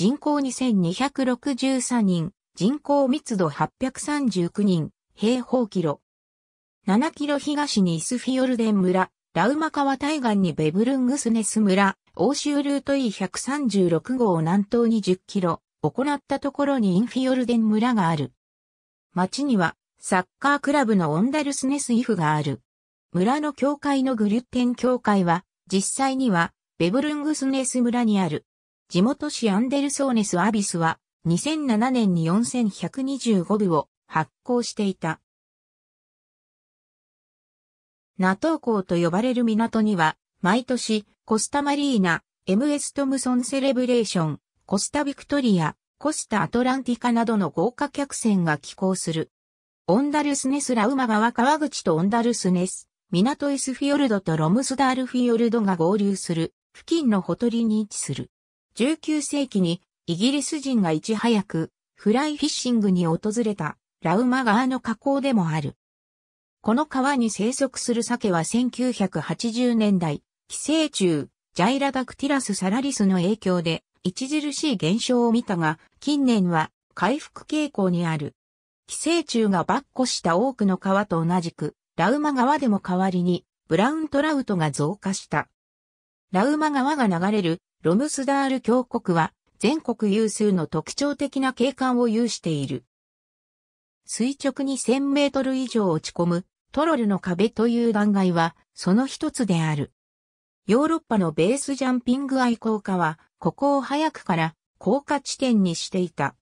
人口2263人、人口密度839人、平方キロ。7キロ東にイスフィヨルデン村、ラウマ川対岸にベブルングスネス村、欧州ルート E136 号を南東に10キロ、行ったところにインフィヨルデン村がある。町には、サッカークラブのオンダルスネスイフがある。村の教会のグリュッテン教会は、実際には、ベブルングスネス村にある。地元市アンデルソーネス・アビスは2007年に4125部を発行していた。ナトー港と呼ばれる港には、毎年、コスタマリーナ、MS トムソンセレブレーション、コスタビクトリア、コスタアトランティカなどの豪華客船が寄港する。オンダルスネスラウマ川川口とオンダルスネス、港エスフィヨルドとロムスダールフィヨルドが合流する、付近のほとりに位置する。19世紀にイギリス人がいち早くフライフィッシングに訪れたラウマ川の河口でもある。この川に生息する鮭は1980年代、寄生虫、ジャイラダクティラスサラリスの影響で著しい減少を見たが、近年は回復傾向にある。寄生虫が跋扈した多くの川と同じく、ラウマ川でも代わりに、ブラウントラウトが増加した。ラウマ川が流れるロムスダール峡谷は全国有数の特徴的な景観を有している。垂直に1000メートル以上落ち込むトロルの壁という断崖はその一つである。ヨーロッパのベースジャンピング愛好家はここを早くから高架地点にしていた。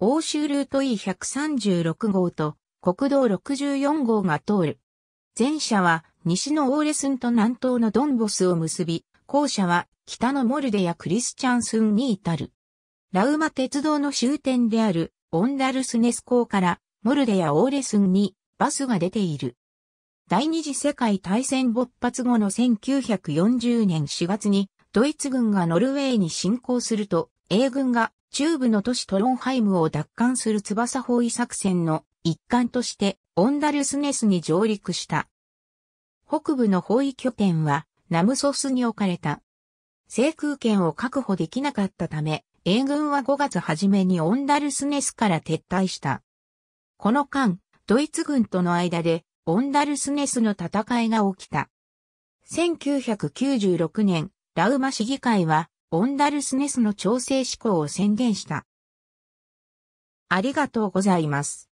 欧州ルート E136 号と国道64号が通る。前者は西のオーレスンと南東のドンボスを結び、後者は北のモルデやクリスチャンスンに至る。ラウマ鉄道の終点であるオンダルスネス港からモルデやオーレスンにバスが出ている。第二次世界大戦勃発後の1940年4月にドイツ軍がノルウェーに侵攻すると英軍が中部の都市トロンハイムを奪還する翼包囲作戦の一環としてオンダルスネスに上陸した。北部の包囲拠点はナムソスに置かれた。制空権を確保できなかったため、英軍は5月初めにオンダルスネスから撤退した。この間、ドイツ軍との間でオンダルスネスの戦いが起きた。1996年、ラウマ市議会はオンダルスネスの調整志向を宣言した。ありがとうございます。